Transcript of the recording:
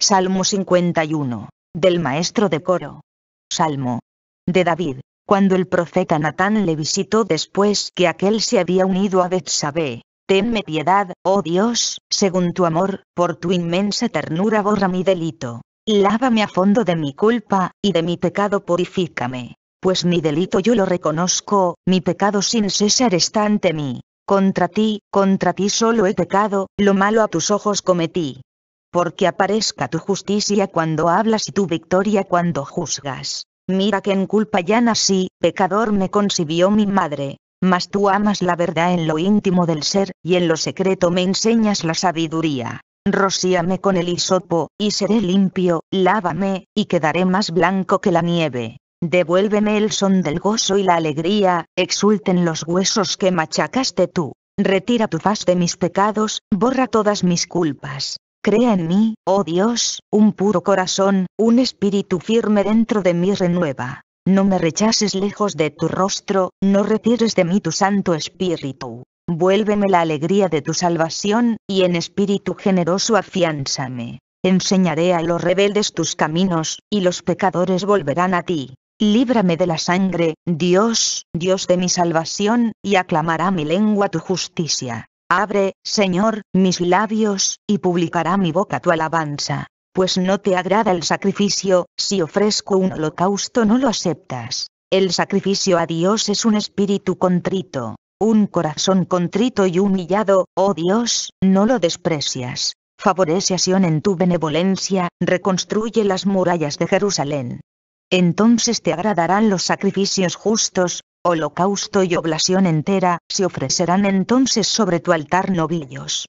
Salmo 51. Del maestro de coro. Salmo. De David, cuando el profeta Natán le visitó después que aquel se había unido a Betsabé. Tenme piedad, oh Dios, según tu amor, por tu inmensa ternura borra mi delito. Lávame a fondo de mi culpa, y de mi pecado purifícame. Pues mi delito yo lo reconozco, mi pecado sin cesar está ante mí. Contra ti, contra ti solo he pecado, lo malo a tus ojos cometí, porque aparezca tu justicia cuando hablas y tu victoria cuando juzgas. Mira que en culpa ya nací, pecador me concibió mi madre. Mas tú amas la verdad en lo íntimo del ser, y en lo secreto me enseñas la sabiduría. Rocíame con el hisopo, y seré limpio, lávame, y quedaré más blanco que la nieve. Devuélveme el son del gozo y la alegría, exulten los huesos que machacaste tú. Retira tu faz de mis pecados, borra todas mis culpas. Crea en mí, oh Dios, un puro corazón, un espíritu firme dentro de mí renueva. No me rechaces lejos de tu rostro, no retires de mí tu Santo Espíritu. Vuélveme la alegría de tu salvación, y en espíritu generoso afiánzame. Enseñaré a los rebeldes tus caminos, y los pecadores volverán a ti. Líbrame de la sangre, Dios, Dios de mi salvación, y aclamará mi lengua tu justicia. Abre, Señor, mis labios, y publicará mi boca tu alabanza. Pues no te agrada el sacrificio, si ofrezco un holocausto no lo aceptas. El sacrificio a Dios es un espíritu contrito, un corazón contrito y humillado, oh Dios, no lo desprecias. Favorece a Sion en tu benevolencia, reconstruye las murallas de Jerusalén. Entonces te agradarán los sacrificios justos, holocausto y oblación entera, se ofrecerán entonces sobre tu altar novillos